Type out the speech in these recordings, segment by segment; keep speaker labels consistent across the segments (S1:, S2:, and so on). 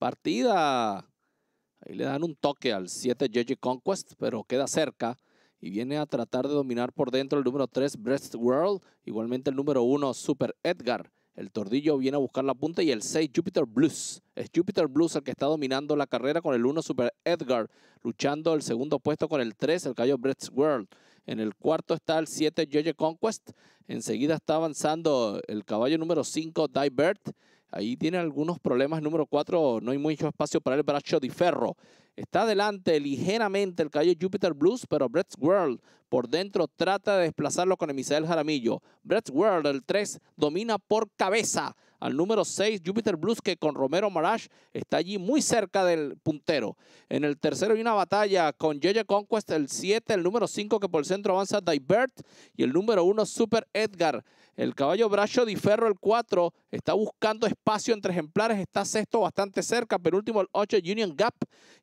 S1: partida. Ahí le dan un toque al 7 JJ Conquest, pero queda cerca. Y viene a tratar de dominar por dentro el número 3 Breast World. Igualmente el número 1 Super Edgar. El tordillo viene a buscar la punta y el 6 Jupiter Blues. Es Jupiter Blues el que está dominando la carrera con el 1 Super Edgar. Luchando el segundo puesto con el 3, el caballo Breast World. En el cuarto está el 7 JJ Conquest. Enseguida está avanzando el caballo número 5 Divert. Ahí tiene algunos problemas. Número cuatro, no hay mucho espacio para el brazo de ferro. Está adelante ligeramente el caballo Jupiter Blues, pero Brett's World por dentro trata de desplazarlo con Emisael Jaramillo. Brett World, el 3, domina por cabeza al número 6, Jupiter Blues, que con Romero Marash está allí muy cerca del puntero. En el tercero hay una batalla con JJ Conquest, el 7, el número 5 que por el centro avanza Divert y el número 1 Super Edgar. El caballo Bracho Di Ferro, el 4, está buscando espacio entre ejemplares, está sexto bastante cerca, penúltimo el 8 Union Gap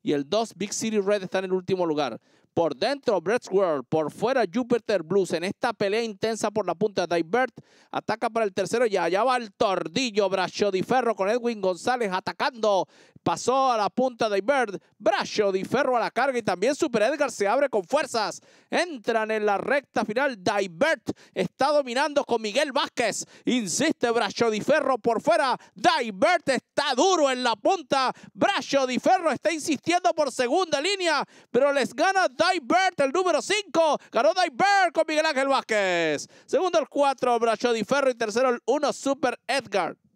S1: y el 2 Big City Red está en el último lugar. Por dentro, Brett World. Por fuera, Jupiter Blues. En esta pelea intensa por la punta, Divert ataca para el tercero y allá va el tordillo. Bracho Ferro con Edwin González atacando. Pasó a la punta, Divert. Bracho Di Ferro a la carga y también Super Edgar se abre con fuerzas. Entran en la recta final. Divert está dominando con Miguel Vázquez. Insiste Bracho Di Ferro por fuera. Divert está duro en la punta. Bracho Di Ferro está insistiendo por segunda línea, pero les gana Divert, el número 5. Ganó Divert con Miguel Ángel Vázquez. Segundo el 4, Brachodi Ferro. Y tercero el 1, Super Edgar.